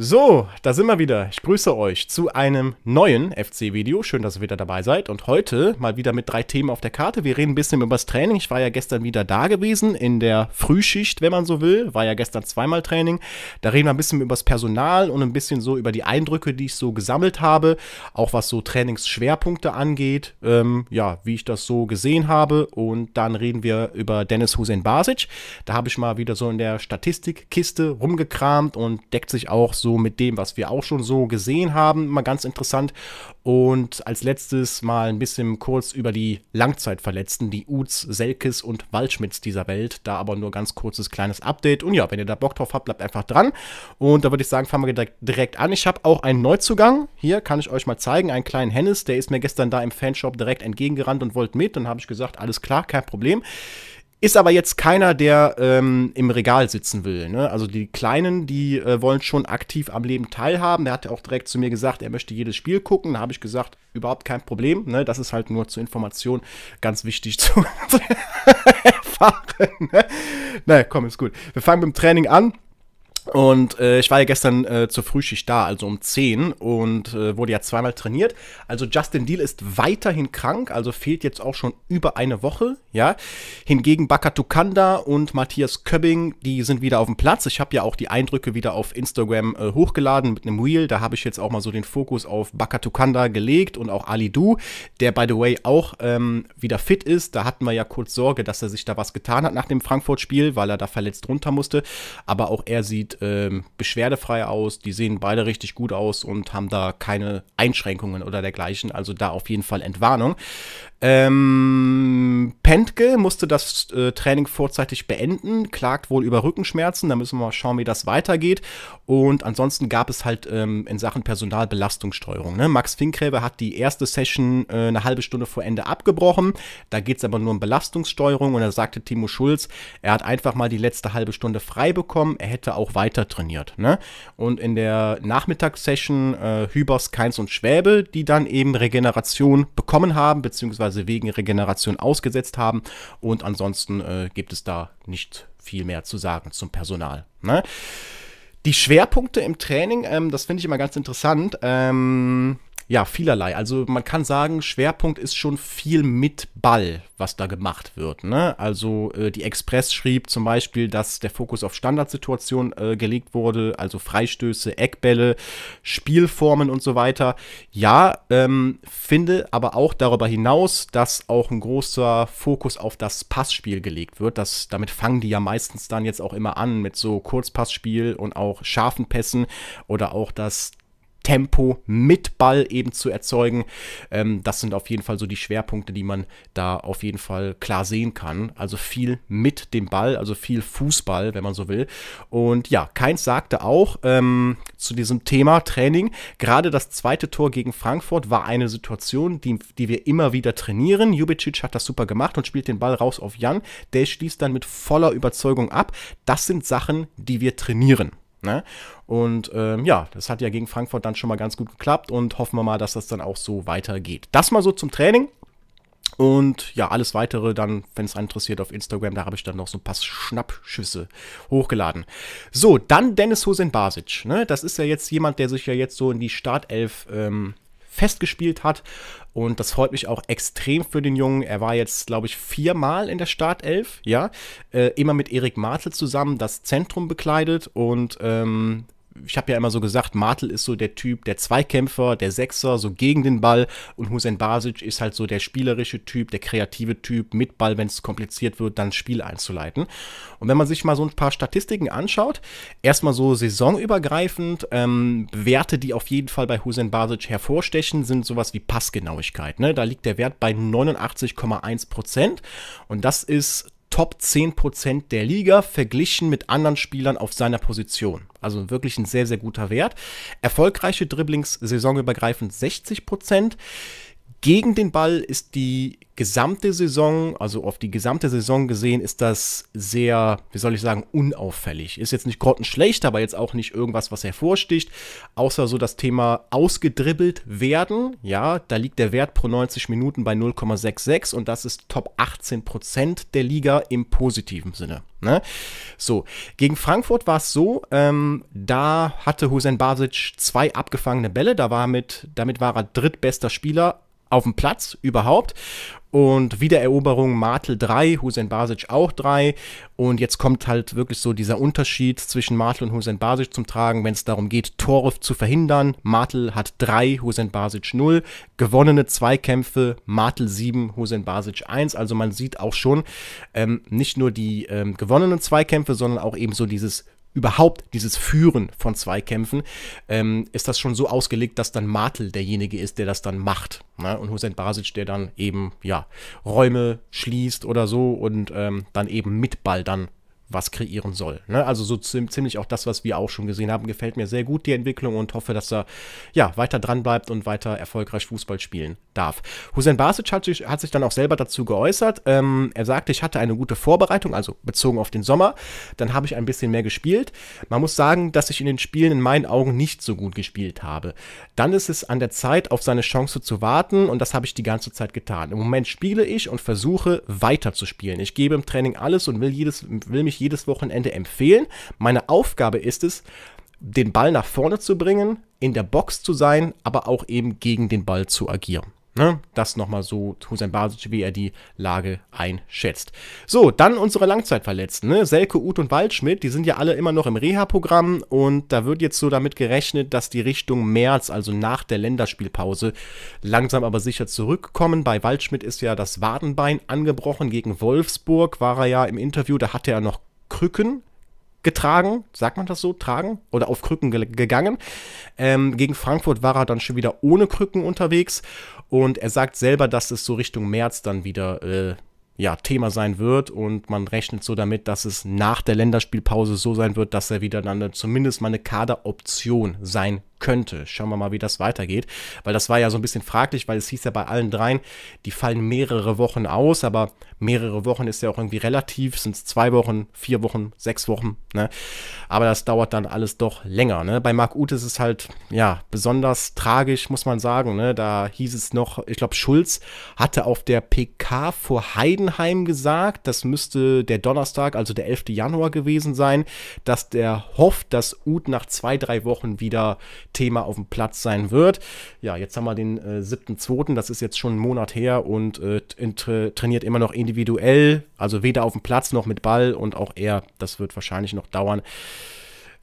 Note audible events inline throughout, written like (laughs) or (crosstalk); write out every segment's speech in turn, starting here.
So, da sind wir wieder. Ich grüße euch zu einem neuen FC-Video. Schön, dass ihr wieder dabei seid. Und heute mal wieder mit drei Themen auf der Karte. Wir reden ein bisschen über das Training. Ich war ja gestern wieder da gewesen, in der Frühschicht, wenn man so will. War ja gestern zweimal Training. Da reden wir ein bisschen über das Personal und ein bisschen so über die Eindrücke, die ich so gesammelt habe. Auch was so Trainingsschwerpunkte angeht. Ähm, ja, wie ich das so gesehen habe. Und dann reden wir über Dennis Hussein Basic. Da habe ich mal wieder so in der Statistikkiste rumgekramt und deckt sich auch so so mit dem, was wir auch schon so gesehen haben. Mal ganz interessant. Und als letztes mal ein bisschen kurz über die Langzeitverletzten, die Uts, Selkis und Waldschmidts dieser Welt. Da aber nur ganz kurzes kleines Update. Und ja, wenn ihr da Bock drauf habt, bleibt einfach dran. Und da würde ich sagen, fangen wir direkt, direkt an. Ich habe auch einen Neuzugang. Hier kann ich euch mal zeigen, einen kleinen Hennis. Der ist mir gestern da im Fanshop direkt entgegengerannt und wollte mit. Dann habe ich gesagt, alles klar, kein Problem. Ist aber jetzt keiner, der ähm, im Regal sitzen will. Ne? Also die Kleinen, die äh, wollen schon aktiv am Leben teilhaben. Er hat auch direkt zu mir gesagt, er möchte jedes Spiel gucken. Da habe ich gesagt, überhaupt kein Problem. Ne? Das ist halt nur zur Information ganz wichtig (laughs) zu erfahren. Ne? Na naja, komm, ist gut. Wir fangen mit dem Training an. Und äh, ich war ja gestern äh, zur Frühschicht da, also um 10 und äh, wurde ja zweimal trainiert. Also Justin Deal ist weiterhin krank, also fehlt jetzt auch schon über eine Woche, ja. Hingegen Bakatukanda und Matthias Köbbing, die sind wieder auf dem Platz. Ich habe ja auch die Eindrücke wieder auf Instagram äh, hochgeladen mit einem Wheel. Da habe ich jetzt auch mal so den Fokus auf Bakatukanda gelegt und auch Ali Du, der by the way auch ähm, wieder fit ist. Da hatten wir ja kurz Sorge, dass er sich da was getan hat nach dem Frankfurt-Spiel, weil er da verletzt runter musste. Aber auch er sieht sieht ähm, beschwerdefrei aus, die sehen beide richtig gut aus und haben da keine Einschränkungen oder dergleichen. Also da auf jeden Fall Entwarnung. Ähm, Pentke musste das äh, Training vorzeitig beenden, klagt wohl über Rückenschmerzen. Da müssen wir mal schauen, wie das weitergeht. Und ansonsten gab es halt ähm, in Sachen Personalbelastungssteuerung. Ne? Max Finkräber hat die erste Session äh, eine halbe Stunde vor Ende abgebrochen. Da geht es aber nur um Belastungssteuerung. Und da sagte Timo Schulz, er hat einfach mal die letzte halbe Stunde frei bekommen. Er hätte auch weiter trainiert. Ne? Und in der Nachmittagssession äh, Hübers, Keins und Schwäbe, die dann eben Regeneration bekommen haben, beziehungsweise teilweise wegen Regeneration ausgesetzt haben. Und ansonsten äh, gibt es da nicht viel mehr zu sagen zum Personal. Ne? Die Schwerpunkte im Training, ähm, das finde ich immer ganz interessant. Ähm, ja, vielerlei. Also man kann sagen, Schwerpunkt ist schon viel mit Ball, was da gemacht wird. Ne? Also äh, die Express schrieb zum Beispiel, dass der Fokus auf Standardsituationen äh, gelegt wurde, also Freistöße, Eckbälle, Spielformen und so weiter. Ja, ähm, finde aber auch darüber hinaus, dass auch ein großer Fokus auf das Passspiel gelegt wird. Das, damit fangen die ja meistens dann jetzt auch immer an mit so Kurzpassspiel und auch scharfen Pässen oder auch das Tempo mit Ball eben zu erzeugen. Ähm, das sind auf jeden Fall so die Schwerpunkte, die man da auf jeden Fall klar sehen kann. Also viel mit dem Ball, also viel Fußball, wenn man so will. Und ja, Keins sagte auch ähm, zu diesem Thema Training, gerade das zweite Tor gegen Frankfurt war eine Situation, die, die wir immer wieder trainieren. Jubicic hat das super gemacht und spielt den Ball raus auf Jan. Der schließt dann mit voller Überzeugung ab. Das sind Sachen, die wir trainieren. Ne? Und ähm, ja, das hat ja gegen Frankfurt dann schon mal ganz gut geklappt und hoffen wir mal, dass das dann auch so weitergeht. Das mal so zum Training. Und ja, alles weitere dann, wenn es interessiert, auf Instagram. Da habe ich dann noch so ein paar Schnappschüsse hochgeladen. So, dann Dennis Hosen Basic. Ne? Das ist ja jetzt jemand, der sich ja jetzt so in die Startelf ähm, festgespielt hat. Und das freut mich auch extrem für den Jungen. Er war jetzt, glaube ich, viermal in der Startelf, ja. Äh, immer mit Erik Martel zusammen das Zentrum bekleidet und ähm, ich habe ja immer so gesagt, Martel ist so der Typ, der Zweikämpfer, der Sechser, so gegen den Ball und Hussein Basic ist halt so der spielerische Typ, der kreative Typ, mit Ball, wenn es kompliziert wird, dann Spiel einzuleiten. Und wenn man sich mal so ein paar Statistiken anschaut, erstmal so saisonübergreifend, ähm, Werte, die auf jeden Fall bei Hussein Basic hervorstechen, sind sowas wie Passgenauigkeit. Ne? Da liegt der Wert bei 89,1 Prozent und das ist Top 10% der Liga verglichen mit anderen Spielern auf seiner Position. Also wirklich ein sehr, sehr guter Wert. Erfolgreiche Dribblings saisonübergreifend 60%. Gegen den Ball ist die gesamte Saison, also auf die gesamte Saison gesehen, ist das sehr, wie soll ich sagen, unauffällig. Ist jetzt nicht grottenschlecht, aber jetzt auch nicht irgendwas, was hervorsticht. Außer so das Thema ausgedribbelt werden. Ja, da liegt der Wert pro 90 Minuten bei 0,66 und das ist Top 18 Prozent der Liga im positiven Sinne. Ne? So, gegen Frankfurt war es so, ähm, da hatte Hussein Basic zwei abgefangene Bälle, da war mit, damit war er drittbester Spieler auf dem Platz überhaupt. Und Wiedereroberung Martel 3, Hussein Basic auch 3. Und jetzt kommt halt wirklich so dieser Unterschied zwischen Martel und Hussein Basic zum Tragen, wenn es darum geht, Tore zu verhindern. Martel hat 3, Hussein Basic 0. Gewonnene Zweikämpfe, Martel 7, Hussein Basic 1. Also man sieht auch schon ähm, nicht nur die ähm, gewonnenen Zweikämpfe, sondern auch eben so dieses überhaupt dieses Führen von Zweikämpfen, ähm, ist das schon so ausgelegt, dass dann Martel derjenige ist, der das dann macht. Ne? Und Hussein Basic, der dann eben, ja, Räume schließt oder so und ähm, dann eben mit Ball dann was kreieren soll. Ne? Also so ziemlich auch das, was wir auch schon gesehen haben, gefällt mir sehr gut die Entwicklung und hoffe, dass er ja weiter dran bleibt und weiter erfolgreich Fußball spielen darf. Hussein Basic hat sich, hat sich dann auch selber dazu geäußert. Ähm, er sagte, ich hatte eine gute Vorbereitung, also bezogen auf den Sommer. Dann habe ich ein bisschen mehr gespielt. Man muss sagen, dass ich in den Spielen in meinen Augen nicht so gut gespielt habe. Dann ist es an der Zeit, auf seine Chance zu warten und das habe ich die ganze Zeit getan. Im Moment spiele ich und versuche weiter zu spielen. Ich gebe im Training alles und will jedes will mich jedes Wochenende empfehlen. Meine Aufgabe ist es, den Ball nach vorne zu bringen, in der Box zu sein, aber auch eben gegen den Ball zu agieren. Ne? Das nochmal so zu Hussein Basic, wie er die Lage einschätzt. So, dann unsere Langzeitverletzten. Ne? Selke, Uth und Waldschmidt, die sind ja alle immer noch im Reha-Programm und da wird jetzt so damit gerechnet, dass die Richtung März, also nach der Länderspielpause, langsam aber sicher zurückkommen. Bei Waldschmidt ist ja das Wadenbein angebrochen gegen Wolfsburg, war er ja im Interview, da hatte er noch Krücken getragen, sagt man das so, tragen oder auf Krücken ge gegangen. Ähm, gegen Frankfurt war er dann schon wieder ohne Krücken unterwegs und er sagt selber, dass es so Richtung März dann wieder äh, ja, Thema sein wird und man rechnet so damit, dass es nach der Länderspielpause so sein wird, dass er wieder dann zumindest mal eine Kaderoption sein könnte. Schauen wir mal, wie das weitergeht. Weil das war ja so ein bisschen fraglich, weil es hieß ja bei allen dreien, die fallen mehrere Wochen aus, aber mehrere Wochen ist ja auch irgendwie relativ, sind es zwei Wochen, vier Wochen, sechs Wochen, ne? Aber das dauert dann alles doch länger, ne? Bei Marc Ute ist es halt, ja, besonders tragisch, muss man sagen, ne? Da hieß es noch, ich glaube, Schulz hatte auf der PK vor Heidenheim gesagt, das müsste der Donnerstag, also der 11. Januar gewesen sein, dass der hofft, dass Ut nach zwei, drei Wochen wieder Thema auf dem Platz sein wird. Ja, jetzt haben wir den äh, 7.2., das ist jetzt schon ein Monat her und äh, tra trainiert immer noch individuell, also weder auf dem Platz noch mit Ball und auch er, das wird wahrscheinlich noch dauern.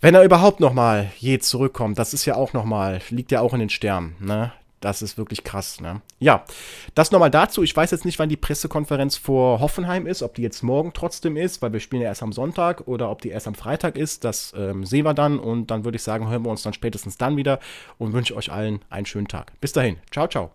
Wenn er überhaupt nochmal je zurückkommt, das ist ja auch nochmal, liegt ja auch in den Sternen. Ne? Das ist wirklich krass, ne? Ja, das nochmal dazu. Ich weiß jetzt nicht, wann die Pressekonferenz vor Hoffenheim ist, ob die jetzt morgen trotzdem ist, weil wir spielen ja erst am Sonntag oder ob die erst am Freitag ist. Das ähm, sehen wir dann und dann würde ich sagen, hören wir uns dann spätestens dann wieder und wünsche euch allen einen schönen Tag. Bis dahin. Ciao, ciao.